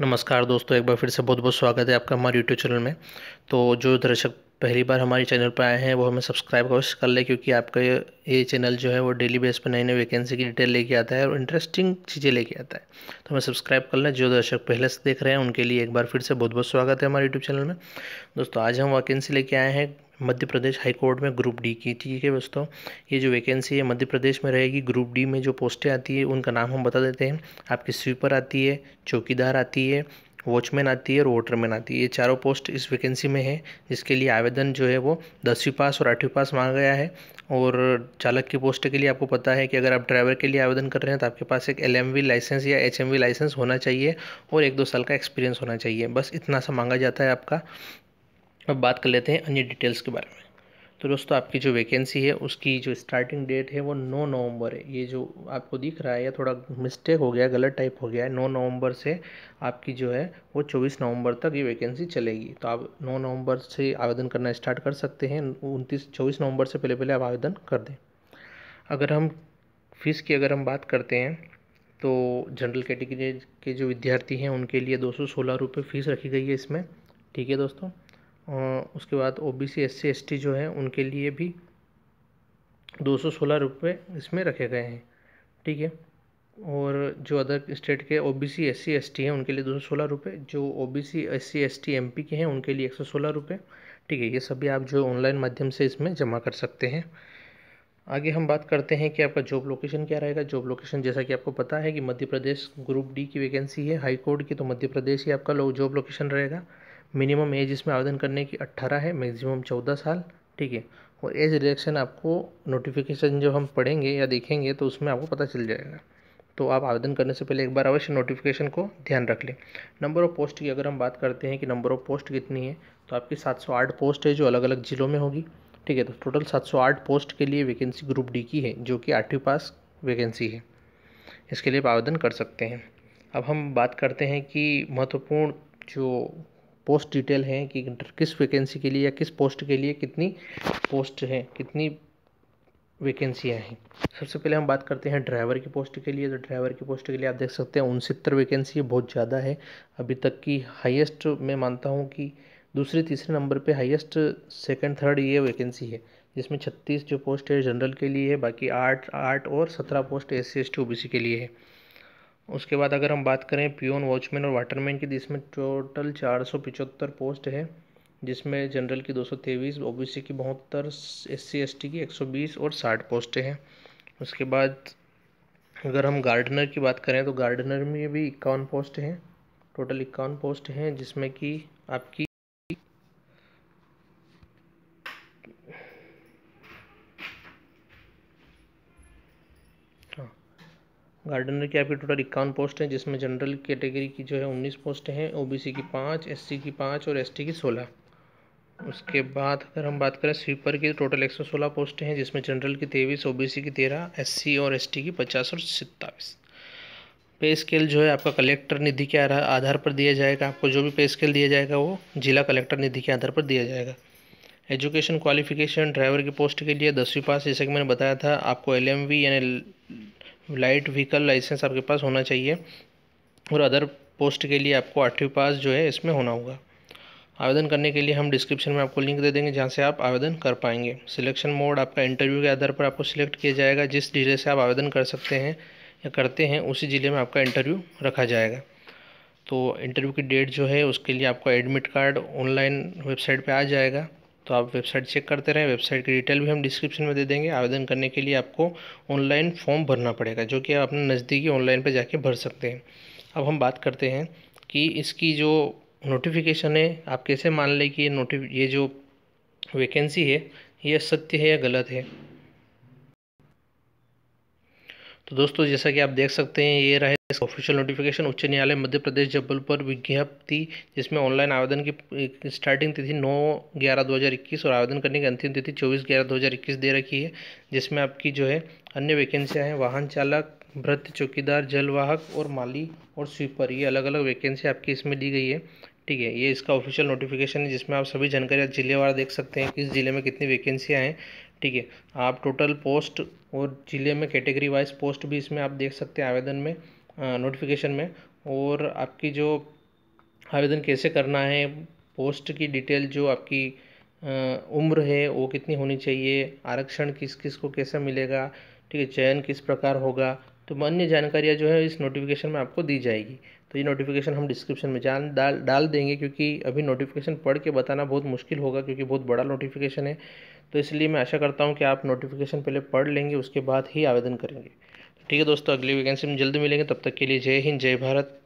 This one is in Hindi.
नमस्कार दोस्तों एक बार फिर से बहुत बहुत स्वागत है आपका हमारे यूट्यूब चैनल में तो जो दर्शक पहली बार हमारे चैनल पर आए हैं वो हमें सब्सक्राइब अवश्य कर ले क्योंकि आपका ये चैनल जो है वो डेली बेस पर नई नई वैकेंसी की डिटेल लेके आता है और इंटरेस्टिंग चीज़ें लेके आता है तो हमें सब्सक्राइब कर लें जो दर्शक पहले से देख रहे हैं उनके लिए एक बार फिर से बहुत बहुत स्वागत है हमारे यूट्यूब चैनल में दोस्तों आज हम वैकेंसी लेके आए हैं मध्य प्रदेश हाई कोर्ट में ग्रुप डी की ठीक है दोस्तों ये जो वैकेंसी है मध्य प्रदेश में रहेगी ग्रुप डी में जो पोस्टें आती है उनका नाम हम बता देते हैं आपकी स्वीपर आती है चौकीदार आती है वॉचमैन आती है और वोटरमैन आती है ये चारों पोस्ट इस वैकेंसी में है जिसके लिए आवेदन जो है वो दसवीं पास और आठवीं पास मांगा गया है और चालक की पोस्ट के लिए आपको पता है कि अगर आप ड्राइवर के लिए आवेदन कर रहे हैं तो आपके पास एक एल लाइसेंस या एच लाइसेंस होना चाहिए और एक दो साल का एक्सपीरियंस होना चाहिए बस इतना सा मांगा जाता है आपका अब बात कर लेते हैं अन्य डिटेल्स के बारे में तो दोस्तों आपकी जो वैकेंसी है उसकी जो स्टार्टिंग डेट है वो 9 नवंबर है ये जो आपको दिख रहा है या थोड़ा मिस्टेक हो गया गलत टाइप हो गया है नौ नवंबर से आपकी जो है वो 24 नवंबर तक ये वैकेंसी चलेगी तो आप 9 नवंबर से आवेदन करना स्टार्ट कर सकते हैं उनतीस चौबीस नवंबर से पहले पहले आप आवेदन कर दें अगर हम फ़ीस की अगर हम बात करते हैं तो जनरल कैटेगरी के जो विद्यार्थी हैं उनके लिए दो सौ फ़ीस रखी गई है इसमें ठीक है दोस्तों उसके बाद O B C S C S T जो है उनके लिए भी दो सौ सोलह रुपये इसमें रखे गए हैं ठीक है और जो अदर स्टेट के O B C S C S T हैं उनके लिए दो सौ सोलह रुपये जो O B C S C S T M P के हैं उनके लिए एक सौ सोलह रुपये ठीक है ये सभी आप जो ऑनलाइन माध्यम से इसमें जमा कर सकते हैं आगे हम बात करते हैं कि आपका जॉब लोकेशन क्या रहेगा जॉब लोकेशन जैसा कि आपको पता है कि मध्य प्रदेश ग्रुप डी की वैकेंसी है हाईकोर्ट की तो मध्य प्रदेश ही आपका जॉब लोकेशन रहेगा मिनिमम एज इसमें आवेदन करने की अट्ठारह है मैक्सिमम चौदह साल ठीक है और एज रिलेक्शन आपको नोटिफिकेशन जब हम पढ़ेंगे या देखेंगे तो उसमें आपको पता चल जाएगा तो आप आवेदन करने से पहले एक बार अवश्य नोटिफिकेशन को ध्यान रख लें नंबर ऑफ़ पोस्ट की अगर हम बात करते हैं कि नंबर ऑफ़ पोस्ट कितनी है तो आपकी 708 पोस्ट है जो अलग अलग ज़िलों में होगी ठीक है तो टोटल 708 पोस्ट के लिए वैकेंसी ग्रुप डी की है जो कि आठवीं पास वैकेंसी है इसके लिए आप आवेदन कर सकते हैं अब हम बात करते हैं कि महत्वपूर्ण जो पोस्ट डिटेल है कि किस वैकेंसी के लिए या किस पोस्ट के लिए कितनी पोस्ट है कितनी वैकेंसियाँ हैं सबसे पहले हम बात करते हैं ड्राइवर की पोस्ट के लिए तो ड्राइवर की पोस्ट के लिए आप देख सकते हैं उनसत्तर वैकेंसी बहुत ज़्यादा है अभी तक की हाईएस्ट मैं मानता हूँ कि दूसरे तीसरे नंबर पे हाईएस्ट सेकंड थर्ड ये वैकेंसी है जिसमें छत्तीस जो पोस्ट है जनरल के लिए है बाकी आठ आठ और सत्रह post S C S T O B C के लिए है उसके बाद अगर हम बात करें पियोन वॉचमैन और वाटरमैन की तो इसमें टोटल चार सौ पिचहत्तर पोस्ट है जिसमें जनरल की दो सौ तेईस ओ बी सी की बहत्तर एस सी एस टी की एक सौ बीस और साठ पोस्टें हैं उसके बाद अगर हम गार्डनर की बात करें तो गार्डनर में भी इक्यावन पोस्ट हैं टोटल इक्यावन पोस्ट हैं जिसमें कि आपकी गार्डनर की आपकी टोटल इक्यावन पोस्ट हैं जिसमें जनरल कैटेगरी की जो है उन्नीस पोस्ट हैं ओबीसी की पाँच एससी की पाँच और एसटी की सोलह उसके बाद अगर हम बात करें स्वीपर की तो टोटल एक सौ सोलह पोस्ट हैं जिसमें जनरल की तेईस ओबीसी की तेरह एससी और एसटी की पचास और सत्ताईस पे स्केल जो है आपका कलेक्टर निधि के आधार पर दिया जाएगा आपको जो भी पे स्केल दिया जाएगा वो जिला कलेक्टर निधि के आधार पर दिया जाएगा एजुकेशन क्वालिफिकेशन ड्राइवर की पोस्ट के लिए दसवीं पास जैसे कि मैंने बताया था आपको एल एम वी यानी लाइट व्हीकल लाइसेंस आपके पास होना चाहिए और अदर पोस्ट के लिए आपको आठवीं पास जो है इसमें होना होगा आवेदन करने के लिए हम डिस्क्रिप्शन में आपको लिंक दे देंगे जहाँ से आप आवेदन कर पाएंगे सिलेक्शन मोड आपका इंटरव्यू के आधार पर आपको सिलेक्ट किया जाएगा जिस ज़िले से आप आवेदन कर सकते हैं या करते हैं उसी ज़िले में आपका इंटरव्यू रखा जाएगा तो इंटरव्यू की डेट जो है उसके लिए आपका एडमिट कार्ड ऑनलाइन वेबसाइट पर आ जाएगा तो आप वेबसाइट चेक करते रहें वेबसाइट की डिटेल भी हम डिस्क्रिप्शन में दे देंगे आवेदन करने के लिए आपको ऑनलाइन फॉर्म भरना पड़ेगा जो कि आप अपने नज़दीकी ऑनलाइन पर जाके भर सकते हैं अब हम बात करते हैं कि इसकी जो नोटिफिकेशन है आप कैसे मान लें कि ये नोटिफ ये जो वैकेंसी है ये सत्य है या गलत है तो दोस्तों जैसा कि आप देख सकते हैं ये रहे ऑफिशियल नोटिफिकेशन उच्च न्यायालय मध्य प्रदेश जबलपुर विज्ञप्ति जिसमें ऑनलाइन आवेदन की स्टार्टिंग तिथि 9 ग्यारह 2021 और आवेदन करने की अंतिम तिथि 24 ग्यारह 2021 दे रखी है जिसमें आपकी जो है अन्य वैकेंसियाँ हैं वाहन चालक भ्रत चौकीदार जलवाहक और माली और स्वीपर ये अलग अलग वैकेंसी आपकी इसमें दी गई है ठीक है ये इसका ऑफिशियल नोटिफिकेशन है जिसमें आप सभी जानकारी जिलेवार देख सकते हैं किस जिले में कितनी वैकेंसियाँ हैं ठीक है आप टोटल पोस्ट और ज़िले में कैटेगरी वाइज पोस्ट भी इसमें आप देख सकते हैं आवेदन में नोटिफिकेशन में और आपकी जो आवेदन कैसे करना है पोस्ट की डिटेल जो आपकी उम्र है वो कितनी होनी चाहिए आरक्षण किस किस को कैसे मिलेगा ठीक है चयन किस प्रकार होगा तो अन्य जानकारियाँ जो है इस नोटिफिकेशन में आपको दी जाएगी तो ये नोटिफिकेशन हम डिस्क्रिप्शन में जान डाल डाल देंगे क्योंकि अभी नोटिफिकेशन पढ़ के बताना बहुत मुश्किल होगा क्योंकि बहुत बड़ा नोटिफिकेशन है तो इसलिए मैं आशा करता हूँ कि आप नोटिफिकेशन पहले पढ़ लेंगे उसके बाद ही आवेदन करेंगे ठीक है दोस्तों अगली वैकेंसी में जल्द मिलेंगे तब तक के लिए जय हिंद जय भारत